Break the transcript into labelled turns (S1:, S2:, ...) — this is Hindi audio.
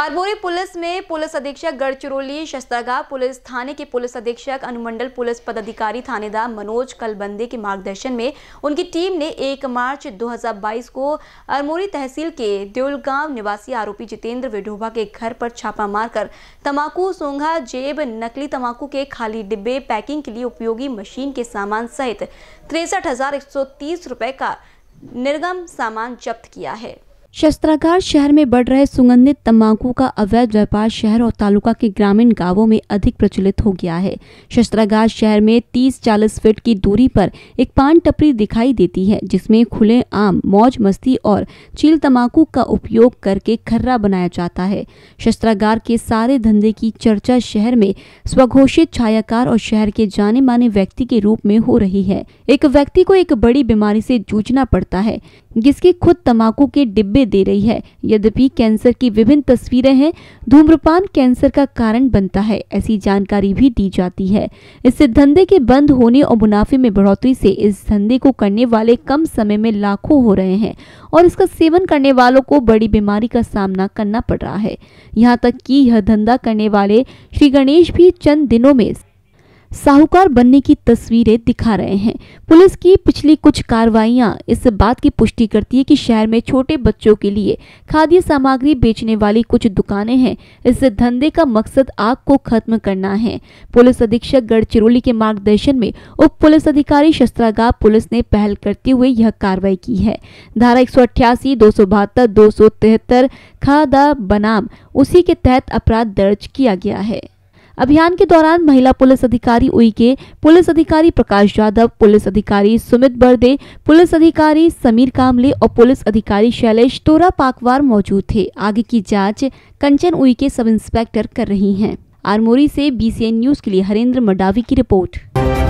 S1: अरबोरी पुलिस में पुलिस अधीक्षक गढ़चिरौली शस्तागा पुलिस थाने के पुलिस अधीक्षक अनुमंडल पुलिस पदाधिकारी थानेदार मनोज कलबंदे के मार्गदर्शन में उनकी टीम ने 1 मार्च 2022 को अरमोरी तहसील के देउलगांव निवासी आरोपी जितेंद्र विडोभा के घर पर छापा मारकर तमाकू सोंघा जेब नकली तमाकू के खाली डिब्बे पैकिंग के लिए उपयोगी मशीन के सामान सहित तिरसठ का निर्गम सामान जब्त किया है शस्त्रागार शहर में बढ़ रहे सुगंधित तंबाकू का अवैध व्यापार शहर और तालुका के ग्रामीण गांवों में अधिक प्रचलित हो गया है शस्त्रागार शहर में 30-40 फीट की दूरी पर एक पान टपरी दिखाई देती है जिसमें खुले आम मौज मस्ती और चील तंबाकू का उपयोग करके खर्रा बनाया जाता है शस्त्रागार के सारे धंधे की चर्चा शहर में स्वघोषित छायाकार और शहर के जाने माने व्यक्ति के रूप में हो रही है एक व्यक्ति को एक बड़ी बीमारी से जूझना पड़ता है जिसकी खुद तंबाकू के डिब्बे दे रही है यद्यपि कैंसर की विभिन्न तस्वीरें हैं धूम्रपान कैंसर का कारण बनता है ऐसी जानकारी भी दी जाती है इससे धंधे के बंद होने और मुनाफे में बढ़ोतरी से इस धंधे को करने वाले कम समय में लाखों हो रहे हैं और इसका सेवन करने वालों को बड़ी बीमारी का सामना करना पड़ रहा है यहाँ तक की यह धंधा करने वाले श्री गणेश भी चंद दिनों में साहूकार बनने की तस्वीरें दिखा रहे हैं पुलिस की पिछली कुछ कार्रवाइयां इस बात की पुष्टि करती है कि शहर में छोटे बच्चों के लिए खाद्य सामग्री बेचने वाली कुछ दुकानें हैं इस धंधे का मकसद आग को खत्म करना है पुलिस अधीक्षक गढ़चिरौली के मार्गदर्शन में उप पुलिस अधिकारी शस्त्रागार पुलिस ने पहल करते हुए यह कार्रवाई की है धारा एक सौ अट्ठासी दो सौ बहत्तर दो सौ तिहत्तर खादा बनाम उसी के तहत अपराध दर्ज किया गया है अभियान के दौरान महिला पुलिस अधिकारी उइके पुलिस अधिकारी प्रकाश यादव पुलिस अधिकारी सुमित बर्दे पुलिस अधिकारी समीर कामले और पुलिस अधिकारी शैलेश तोरा पाकवार मौजूद थे आगे की जाँच कंचन उइके सब इंस्पेक्टर कर रही है आरमोरी से बीसीएन न्यूज के लिए हरेंद्र मडावी की रिपोर्ट